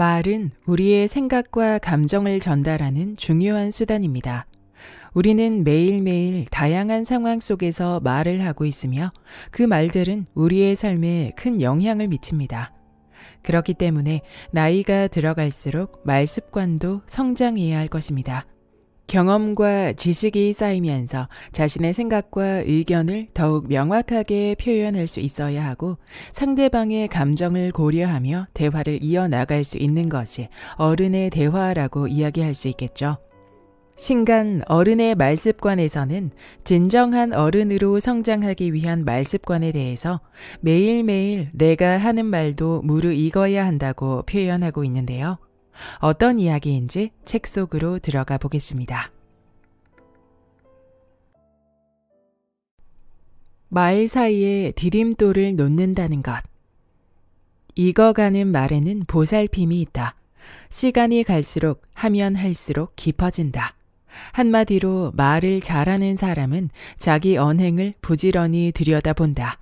말은 우리의 생각과 감정을 전달하는 중요한 수단입니다. 우리는 매일매일 다양한 상황 속에서 말을 하고 있으며 그 말들은 우리의 삶에 큰 영향을 미칩니다. 그렇기 때문에 나이가 들어갈수록 말 습관도 성장해야 할 것입니다. 경험과 지식이 쌓이면서 자신의 생각과 의견을 더욱 명확하게 표현할 수 있어야 하고 상대방의 감정을 고려하며 대화를 이어나갈 수 있는 것이 어른의 대화라고 이야기할 수 있겠죠. 신간 어른의 말습관에서는 진정한 어른으로 성장하기 위한 말습관에 대해서 매일매일 내가 하는 말도 무르익어야 한다고 표현하고 있는데요. 어떤 이야기인지 책 속으로 들어가 보겠습니다. 말 사이에 디딤돌을 놓는다는 것. 익어가는 말에는 보살핌이 있다. 시간이 갈수록 하면 할수록 깊어진다. 한마디로 말을 잘하는 사람은 자기 언행을 부지런히 들여다본다.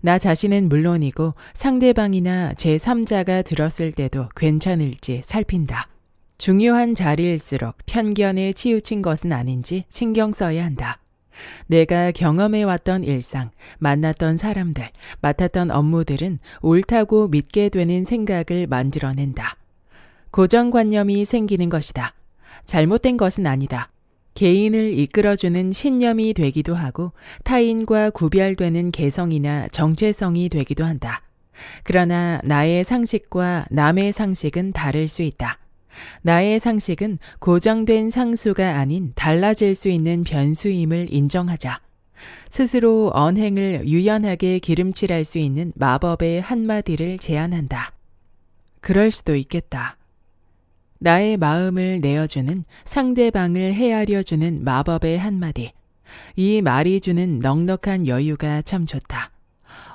나 자신은 물론이고 상대방이나 제3자가 들었을 때도 괜찮을지 살핀다. 중요한 자리일수록 편견에 치우친 것은 아닌지 신경 써야 한다. 내가 경험해왔던 일상, 만났던 사람들, 맡았던 업무들은 옳다고 믿게 되는 생각을 만들어낸다. 고정관념이 생기는 것이다. 잘못된 것은 아니다. 개인을 이끌어주는 신념이 되기도 하고 타인과 구별되는 개성이나 정체성이 되기도 한다. 그러나 나의 상식과 남의 상식은 다를 수 있다. 나의 상식은 고정된 상수가 아닌 달라질 수 있는 변수임을 인정하자. 스스로 언행을 유연하게 기름칠할 수 있는 마법의 한마디를 제안한다. 그럴 수도 있겠다. 나의 마음을 내어주는 상대방을 헤아려주는 마법의 한마디. 이 말이 주는 넉넉한 여유가 참 좋다.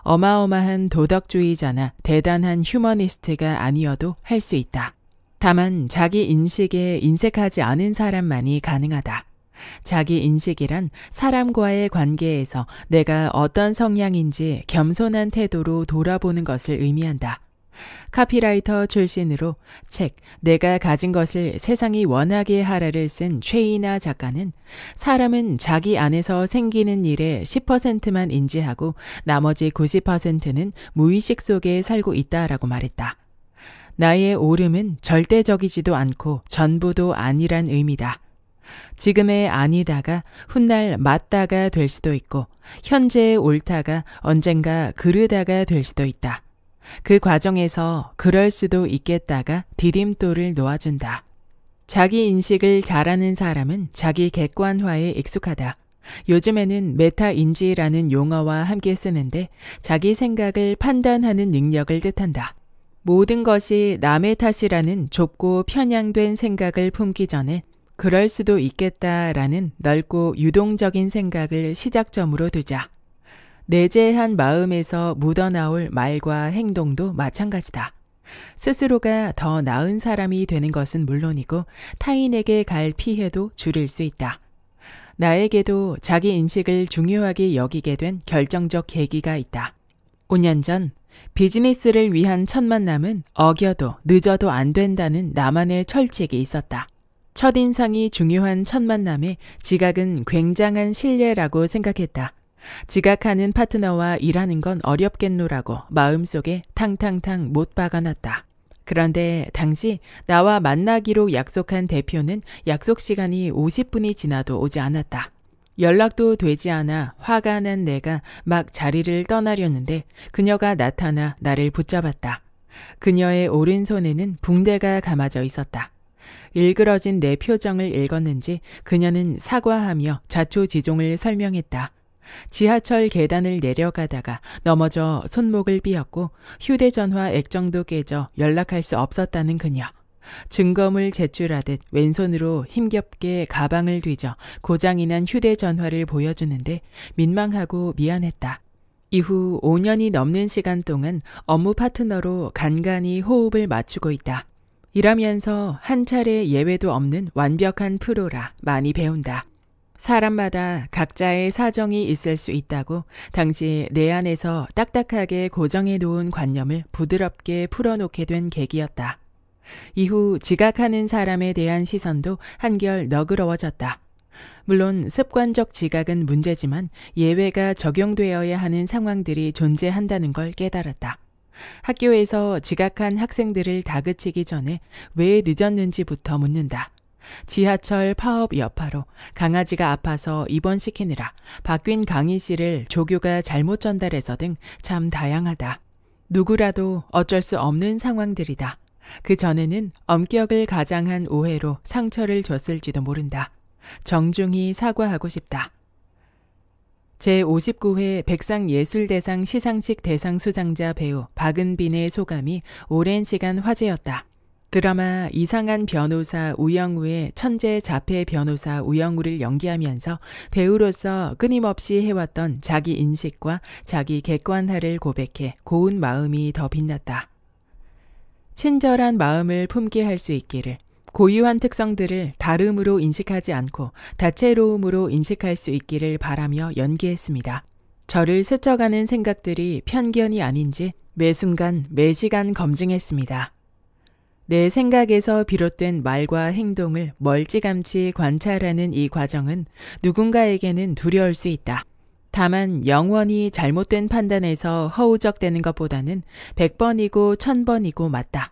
어마어마한 도덕주의자나 대단한 휴머니스트가 아니어도 할 수 있다. 다만 자기 인식에 인색하지 않은 사람만이 가능하다. 자기 인식이란 사람과의 관계에서 내가 어떤 성향인지 겸손한 태도로 돌아보는 것을 의미한다. 카피라이터 출신으로 책 내가 가진 것을 세상이 원하게 하라를 쓴 최이나 작가는 사람은 자기 안에서 생기는 일의 10%만 인지하고 나머지 90%는 무의식 속에 살고 있다라고 말했다. 나의 오름은 절대적이지도 않고 전부도 아니란 의미다. 지금의 아니다가 훗날 맞다가 될 수도 있고 현재의 옳다가 언젠가 그르다가 될 수도 있다. 그 과정에서 그럴 수도 있겠다가 디딤돌을 놓아준다. 자기 인식을 잘하는 사람은 자기 객관화에 익숙하다. 요즘에는 메타 인지라는 용어와 함께 쓰는데 자기 생각을 판단하는 능력을 뜻한다. 모든 것이 남의 탓이라는 좁고 편향된 생각을 품기 전에 그럴 수도 있겠다라는 넓고 유동적인 생각을 시작점으로 두자. 내재한 마음에서 묻어나올 말과 행동도 마찬가지다. 스스로가 더 나은 사람이 되는 것은 물론이고 타인에게 갈 피해도 줄일 수 있다. 나에게도 자기 인식을 중요하게 여기게 된 결정적 계기가 있다. 5년 전 비즈니스를 위한 첫 만남은 어겨도 늦어도 안 된다는 나만의 철칙이 있었다. 첫인상이 중요한 첫 만남에 지각은 굉장한 신뢰라고 생각했다. 지각하는 파트너와 일하는 건 어렵겠노라고 마음속에 탕탕탕 못 박아놨다. 그런데 당시 나와 만나기로 약속한 대표는 약속 시간이 50분이 지나도 오지 않았다. 연락도 되지 않아 화가 난 내가 막 자리를 떠나려는데 그녀가 나타나 나를 붙잡았다. 그녀의 오른손에는 붕대가 감아져 있었다. 일그러진 내 표정을 읽었는지 그녀는 사과하며 자초지종을 설명했다. 지하철 계단을 내려가다가 넘어져 손목을 삐었고 휴대전화 액정도 깨져 연락할 수 없었다는 그녀. 증거물 제출하듯 왼손으로 힘겹게 가방을 뒤져 고장이 난 휴대전화를 보여주는데 민망하고 미안했다. 이후 5년이 넘는 시간 동안 업무 파트너로 간간히 호흡을 맞추고 있다. 일하면서 한 차례 예외도 없는 완벽한 프로라 많이 배운다. 사람마다 각자의 사정이 있을 수 있다고 당시 내 안에서 딱딱하게 고정해 놓은 관념을 부드럽게 풀어놓게 된 계기였다. 이후 지각하는 사람에 대한 시선도 한결 너그러워졌다. 물론 습관적 지각은 문제지만 예외가 적용되어야 하는 상황들이 존재한다는 걸 깨달았다. 학교에서 지각한 학생들을 다그치기 전에 왜 늦었는지부터 묻는다. 지하철 파업 여파로 강아지가 아파서 입원시키느라 바뀐 강희 씨를 조교가 잘못 전달해서 등 참 다양하다. 누구라도 어쩔 수 없는 상황들이다. 그 전에는 엄격을 가장한 오해로 상처를 줬을지도 모른다. 정중히 사과하고 싶다. 제59회 백상예술대상 시상식 대상 수상자 배우 박은빈의 소감이 오랜 시간 화제였다. 드라마 이상한 변호사 우영우의 천재 자폐 변호사 우영우를 연기하면서 배우로서 끊임없이 해왔던 자기 인식과 자기 객관화를 고백해 고운 마음이 더 빛났다. 친절한 마음을 품게 할 수 있기를 고유한 특성들을 다름으로 인식하지 않고 다채로움으로 인식할 수 있기를 바라며 연기했습니다. 저를 스쳐가는 생각들이 편견이 아닌지 매 순간 매 시간 검증했습니다. 내 생각에서 비롯된 말과 행동을 멀찌감치 관찰하는 이 과정은 누군가에게는 두려울 수 있다. 다만 영원히 잘못된 판단에서 허우적대는 것보다는 100번이고 1000번이고 맞다.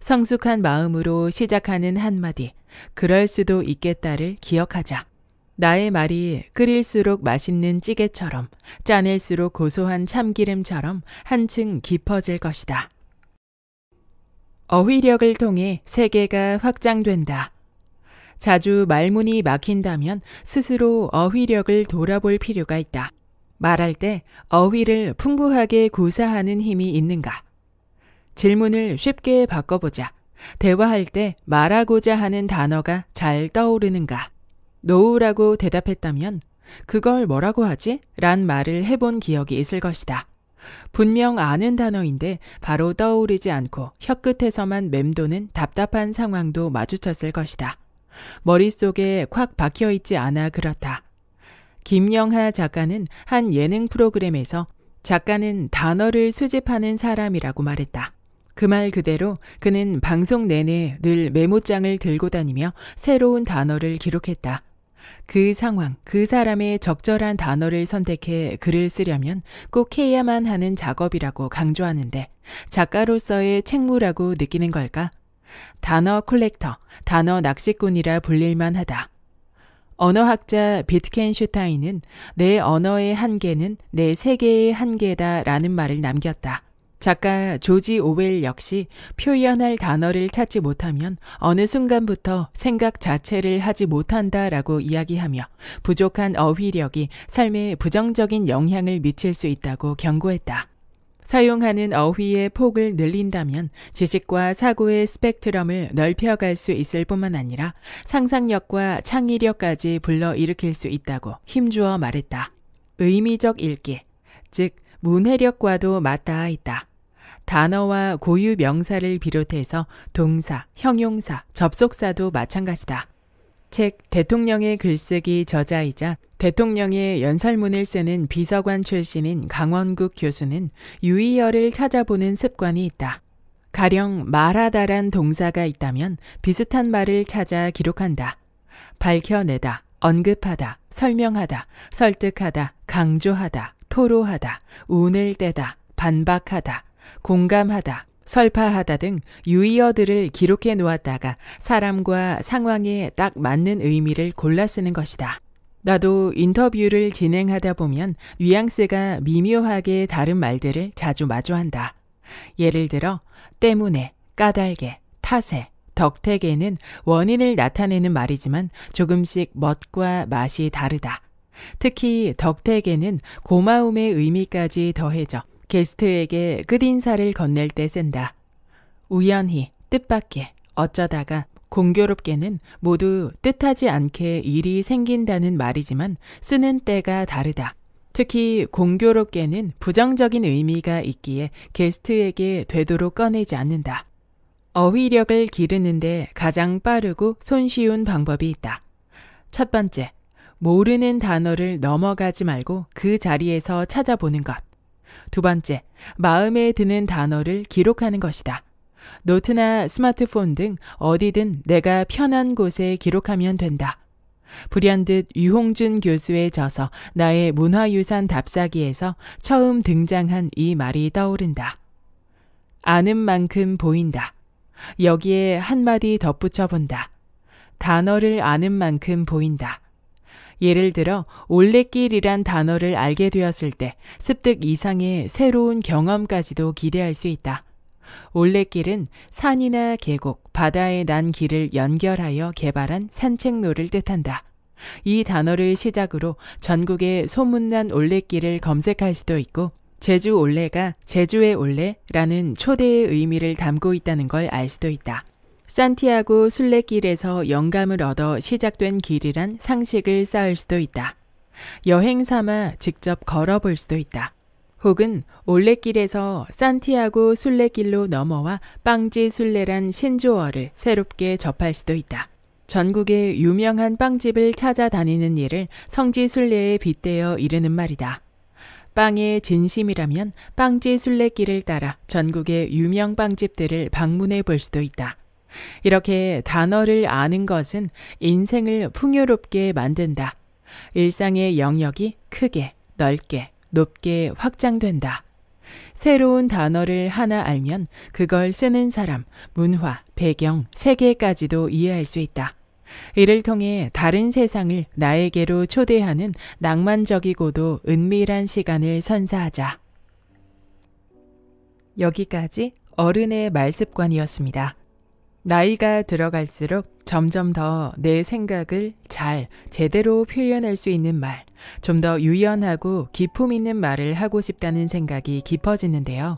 성숙한 마음으로 시작하는 한마디, 그럴 수도 있겠다를 기억하자. 나의 말이 끓일수록 맛있는 찌개처럼, 짜낼수록 고소한 참기름처럼 한층 깊어질 것이다. 어휘력을 통해 세계가 확장된다. 자주 말문이 막힌다면 스스로 어휘력을 돌아볼 필요가 있다. 말할 때 어휘를 풍부하게 구사하는 힘이 있는가? 질문을 쉽게 바꿔보자. 대화할 때 말하고자 하는 단어가 잘 떠오르는가? 노우라고 대답했다면 그걸 뭐라고 하지? 란 말을 해본 기억이 있을 것이다. 분명 아는 단어인데 바로 떠오르지 않고 혀끝에서만 맴도는 답답한 상황도 마주쳤을 것이다. 머릿속에 콱 박혀 있지 않아 그렇다. 김영하 작가는 한 예능 프로그램에서 작가는 단어를 수집하는 사람이라고 말했다. 그 말 그대로 그는 방송 내내 늘 메모장을 들고 다니며 새로운 단어를 기록했다. 그 상황, 그 사람의 적절한 단어를 선택해 글을 쓰려면 꼭 해야만 하는 작업이라고 강조하는데 작가로서의 책무라고 느끼는 걸까? 단어 콜렉터, 단어 낚시꾼이라 불릴만 하다. 언어학자 비트켄슈타인은 내 언어의 한계는 내 세계의 한계다라는 말을 남겼다. 작가 조지 오웰 역시 표현할 단어를 찾지 못하면 어느 순간부터 생각 자체를 하지 못한다라고 이야기하며 부족한 어휘력이 삶에 부정적인 영향을 미칠 수 있다고 경고했다. 사용하는 어휘의 폭을 늘린다면 지식과 사고의 스펙트럼을 넓혀갈 수 있을 뿐만 아니라 상상력과 창의력까지 불러일으킬 수 있다고 힘주어 말했다. 의미적 읽기, 즉 문해력과도 맞닿아 있다. 단어와 고유 명사를 비롯해서 동사, 형용사, 접속사도 마찬가지다. 책 대통령의 글쓰기 저자이자 대통령의 연설문을 쓰는 비서관 출신인 강원국 교수는 유의어를 찾아보는 습관이 있다. 가령 말하다란 동사가 있다면 비슷한 말을 찾아 기록한다. 밝혀내다, 언급하다, 설명하다, 설득하다, 강조하다, 토로하다, 운을 떼다, 반박하다, 공감하다, 설파하다 등 유의어들을 기록해 놓았다가 사람과 상황에 딱 맞는 의미를 골라 쓰는 것이다. 나도 인터뷰를 진행하다 보면 뉘앙스가 미묘하게 다른 말들을 자주 마주한다. 예를 들어 때문에, 까닭에, 탓에, 덕택에는 원인을 나타내는 말이지만 조금씩 멋과 맛이 다르다. 특히 덕택에는 고마움의 의미까지 더해져 게스트에게 끝인사를 건넬 때 쓴다. 우연히, 뜻밖에, 어쩌다가, 공교롭게는 모두 뜻하지 않게 일이 생긴다는 말이지만 쓰는 때가 다르다. 특히 공교롭게는 부정적인 의미가 있기에 게스트에게 되도록 꺼내지 않는다. 어휘력을 기르는데 가장 빠르고 손쉬운 방법이 있다. 첫 번째, 모르는 단어를 넘어가지 말고 그 자리에서 찾아보는 것. 두 번째, 마음에 드는 단어를 기록하는 것이다. 노트나 스마트폰 등 어디든 내가 편한 곳에 기록하면 된다. 불현듯 유홍준 교수의 저서 나의 문화유산 답사기에서 처음 등장한 이 말이 떠오른다. 아는 만큼 보인다. 여기에 한마디 덧붙여 본다. 단어를 아는 만큼 보인다. 예를 들어 올레길이란 단어를 알게 되었을 때 습득 이상의 새로운 경험까지도 기대할 수 있다. 올레길은 산이나 계곡, 바다에 난 길을 연결하여 개발한 산책로를 뜻한다. 이 단어를 시작으로 전국의 소문난 올레길을 검색할 수도 있고 제주 올레가 제주의 올레라는 초대의 의미를 담고 있다는 걸 알 수도 있다. 산티아고 순례길에서 영감을 얻어 시작된 길이란 상식을 쌓을 수도 있다. 여행 삼아 직접 걸어볼 수도 있다. 혹은 올레길에서 산티아고 순례길로 넘어와 빵지 순례란 신조어를 새롭게 접할 수도 있다. 전국의 유명한 빵집을 찾아다니는 일을 성지 순례에 빗대어 이르는 말이다. 빵의 진심이라면 빵지 순례길을 따라 전국의 유명 빵집들을 방문해 볼 수도 있다. 이렇게 단어를 아는 것은 인생을 풍요롭게 만든다. 일상의 영역이 크게, 넓게, 높게 확장된다. 새로운 단어를 하나 알면 그걸 쓰는 사람, 문화, 배경, 세계까지도 이해할 수 있다. 이를 통해 다른 세상을 나에게로 초대하는 낭만적이고도 은밀한 시간을 선사하자. 여기까지 어른의 말습관이었습니다. 나이가 들어갈수록 점점 더 내 생각을 잘 제대로 표현할 수 있는 말, 좀 더 유연하고 기품 있는 말을 하고 싶다는 생각이 깊어지는데요.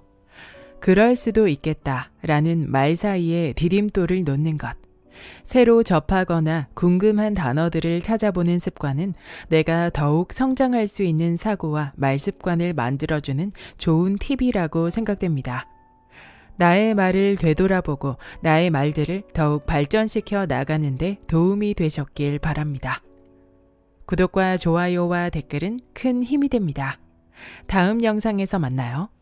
그럴 수도 있겠다 라는 말 사이에 디딤돌을 놓는 것. 새로 접하거나 궁금한 단어들을 찾아보는 습관은 내가 더욱 성장할 수 있는 사고와 말 습관을 만들어주는 좋은 팁이라고 생각됩니다. 나의 말을 되돌아보고 나의 말들을 더욱 발전시켜 나가는데 도움이 되셨길 바랍니다. 구독과 좋아요와 댓글은 큰 힘이 됩니다. 다음 영상에서 만나요.